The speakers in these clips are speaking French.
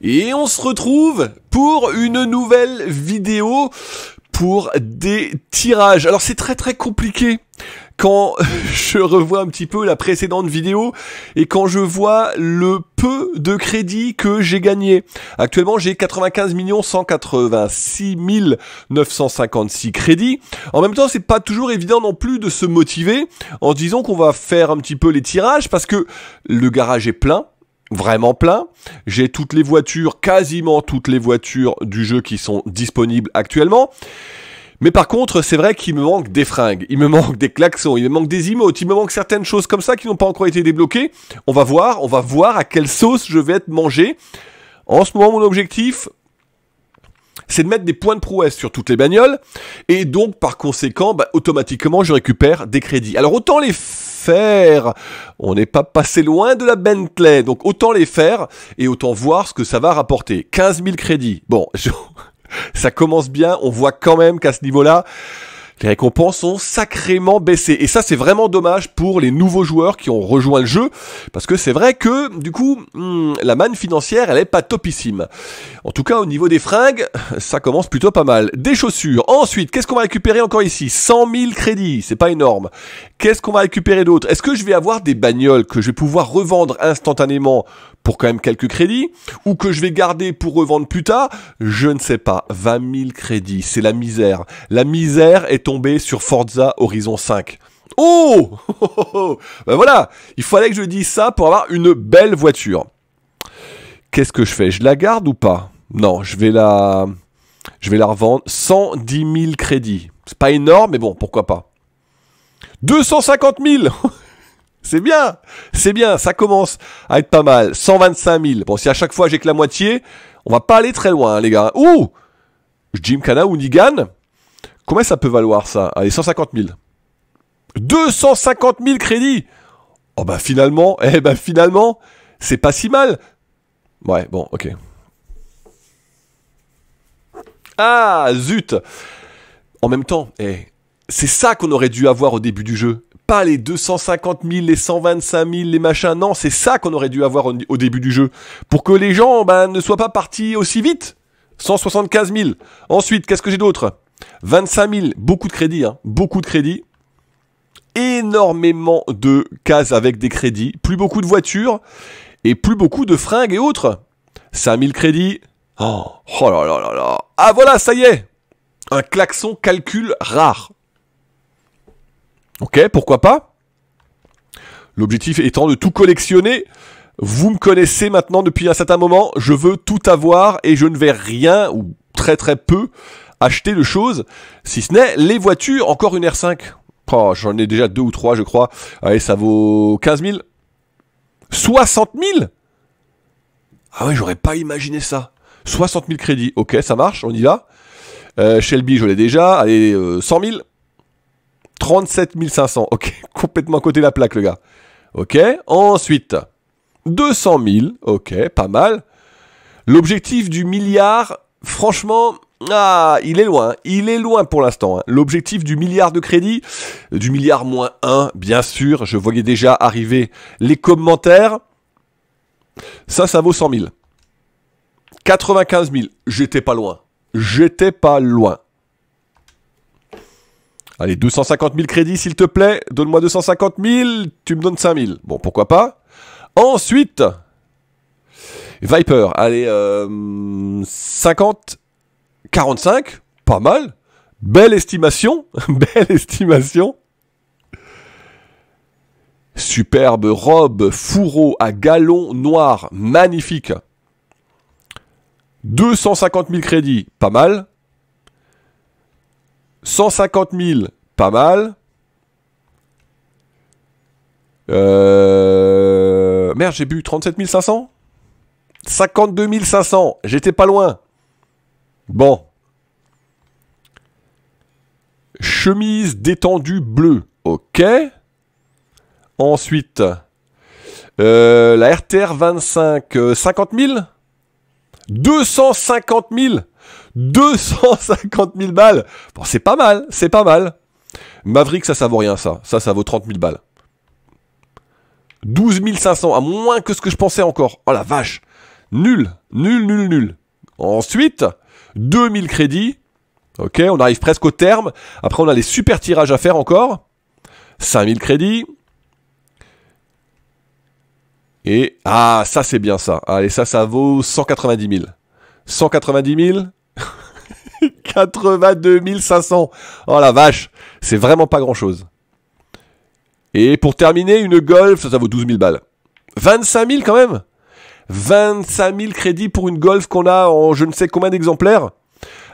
Et on se retrouve pour une nouvelle vidéo pour des tirages. Alors c'est très très compliqué quand je revois un petit peu la précédente vidéo et quand je vois le peu de crédits que j'ai gagné. Actuellement, j'ai 95 186 956 crédits. En même temps, c'est pas toujours évident non plus de se motiver en disant qu'on va faire un petit peu les tirages parce que le garage est plein vraiment plein. J'ai toutes les voitures, quasiment toutes les voitures du jeu qui sont disponibles actuellement. Mais par contre, c'est vrai qu'il me manque des fringues, il me manque des klaxons, il me manque des emotes, il me manque certaines choses comme ça qui n'ont pas encore été débloquées. On va voir, on va voir à quelle sauce je vais être mangé. En ce moment, mon objectif, c'est de mettre des points de prouesse sur toutes les bagnoles, et donc par conséquent, bah, automatiquement, je récupère des crédits. Alors autant les faire, on n'est pas passé loin de la Bentley, donc autant les faire, et autant voir ce que ça va rapporter. 15 000 crédits, bon, ça commence bien, on voit quand même qu'à ce niveau-là, les récompenses ont sacrément baissé. Et ça, c'est vraiment dommage pour les nouveaux joueurs qui ont rejoint le jeu, parce que c'est vrai que, du coup, hmm, la manne financière, elle est pas topissime. En tout cas, au niveau des fringues, ça commence plutôt pas mal. Des chaussures. Ensuite, qu'est-ce qu'on va récupérer encore ici 100 000 crédits, c'est pas énorme. Qu'est-ce qu'on va récupérer d'autre Est-ce que je vais avoir des bagnoles que je vais pouvoir revendre instantanément pour quand même quelques crédits, ou que je vais garder pour revendre plus tard, je ne sais pas. 20 000 crédits, c'est la misère. La misère est tombée sur Forza Horizon 5. Oh, ben voilà, il fallait que je dise ça pour avoir une belle voiture. Qu'est-ce que je fais Je la garde ou pas Non, je vais la... Je vais la revendre 110 000 crédits. C'est pas énorme, mais bon, pourquoi pas. 250 000 C'est bien, c'est bien, ça commence à être pas mal. 125 000. Bon, si à chaque fois j'ai que la moitié, on va pas aller très loin, hein, les gars. Ouh Jim Kana ou Nigan Comment ça peut valoir ça Allez, 150 000. 250 000 crédits Oh bah finalement, eh bah finalement, c'est pas si mal. Ouais, bon, ok. Ah, zut En même temps, eh, c'est ça qu'on aurait dû avoir au début du jeu pas les 250 000, les 125 000, les machins. Non, c'est ça qu'on aurait dû avoir au, début du jeu. Pour que les gens ben, ne soient pas partis aussi vite. 175 000. Ensuite, qu'est-ce que j'ai d'autre 25 000, beaucoup de crédits, hein, beaucoup de crédits. Énormément de cases avec des crédits. Plus beaucoup de voitures et plus beaucoup de fringues et autres. 5 000 crédits. Oh, oh là là là là. Ah voilà, ça y est Un klaxon calcul rare. Ok, pourquoi pas L'objectif étant de tout collectionner. Vous me connaissez maintenant depuis un certain moment, je veux tout avoir et je ne vais rien, ou très très peu, acheter de choses, si ce n'est les voitures, encore une R5. Oh, J'en ai déjà deux ou trois, je crois. Allez, ça vaut 15 000 60 000 Ah ouais, j'aurais pas imaginé ça. 60 000 crédits, ok, ça marche, on y va. Euh, Shelby, je l'ai déjà. Allez, euh, cent 100 000 37 500. Ok, complètement à côté de la plaque, le gars. Ok, ensuite, 200 000. Ok, pas mal. L'objectif du milliard, franchement, ah, il est loin, il est loin pour l'instant. Hein. L'objectif du milliard de crédit, du milliard moins 1, bien sûr, je voyais déjà arriver les commentaires. Ça, ça vaut 100 000. 95 000, j'étais pas loin. J'étais pas loin. Allez, 250 000 crédits, s'il te plaît. Donne-moi 250 000. Tu me donnes 5 000. Bon, pourquoi pas. Ensuite, Viper. Allez, 50, euh, 45. Pas mal. Belle estimation. Belle estimation. Superbe robe, fourreau à galon noir. Magnifique. 250 000 crédits, pas mal. 150 000, pas mal. Euh, merde, j'ai bu 37 500 52 500, j'étais pas loin. Bon. Chemise détendue bleue, ok. Ensuite, euh, la RTR 25, 50 000 250 000 250 000 balles Bon, c'est pas mal, c'est pas mal. Maverick, ça, ça vaut rien, ça. Ça, ça vaut 30 000 balles. 12 500, à moins que ce que je pensais encore. Oh la vache Nul, nul, nul, nul. Ensuite, 2000 crédits. Ok, on arrive presque au terme. Après, on a les super tirages à faire encore. 5000 crédits. Et, ah, ça c'est bien ça. Allez, ça, ça vaut 190 000. 190 000 82 500. Oh la vache, c'est vraiment pas grand-chose. Et pour terminer, une Golf, ça, vaut 12 000 balles. 25 000 quand même 25 000 crédits pour une Golf qu'on a en je ne sais combien d'exemplaires.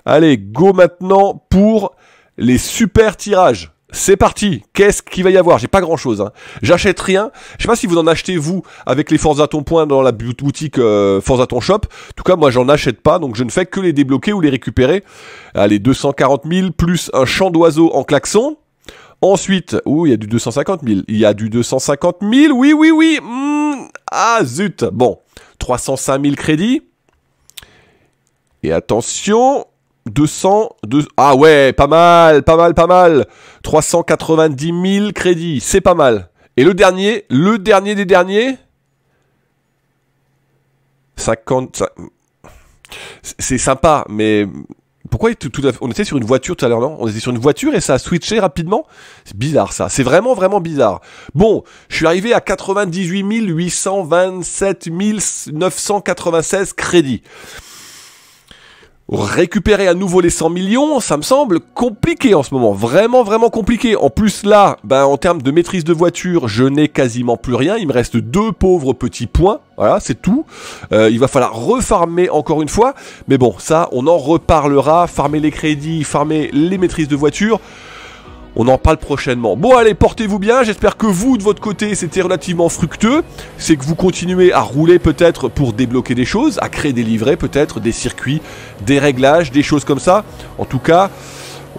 Allez, go maintenant pour les super tirages. C'est parti. Qu'est-ce qu'il va y avoir J'ai pas grand-chose. Hein. J'achète rien. Je sais pas si vous en achetez vous avec les forces à Ton Point dans la boutique euh, à Ton Shop. En tout cas, moi, j'en achète pas, donc je ne fais que les débloquer ou les récupérer. Allez, 240 000 plus un champ d'oiseau en klaxon. Ensuite, où il y a du 250 000. Il y a du 250 000. Oui, oui, oui. Hmm. ah zut. Bon, 305 000 crédits. Et attention, 200, ah ouais, pas mal, pas mal, pas mal. 390 000 crédits, c'est pas mal. Et le dernier, le dernier des derniers 50, c'est sympa, mais pourquoi tout, fait... on était sur une voiture tout à l'heure, non On était sur une voiture et ça a switché rapidement C'est bizarre ça, c'est vraiment vraiment bizarre. Bon, je suis arrivé à 98 827 996 crédits. Récupérer à nouveau les 100 millions, ça me semble compliqué en ce moment. Vraiment, vraiment compliqué. En plus, là, ben, en termes de maîtrise de voiture, je n'ai quasiment plus rien. Il me reste deux pauvres petits points. Voilà, c'est tout. Euh, il va falloir refarmer encore une fois. Mais bon, ça, on en reparlera. Farmer les crédits, farmer les maîtrises de voiture. On en parle prochainement. Bon allez, portez-vous bien. J'espère que vous, de votre côté, c'était relativement fructueux. C'est que vous continuez à rouler peut-être pour débloquer des choses, à créer des livrets peut-être, des circuits, des réglages, des choses comme ça. En tout cas...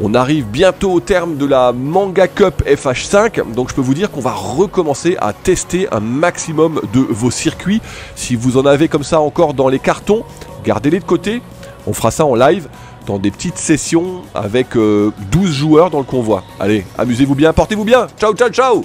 On arrive bientôt au terme de la Manga Cup FH5, donc je peux vous dire qu'on va recommencer à tester un maximum de vos circuits. Si vous en avez comme ça encore dans les cartons, gardez-les de côté, on fera ça en live dans des petites sessions avec 12 euh, joueurs dans le convoi. Allez, amusez-vous bien, portez-vous bien. Ciao, ciao, ciao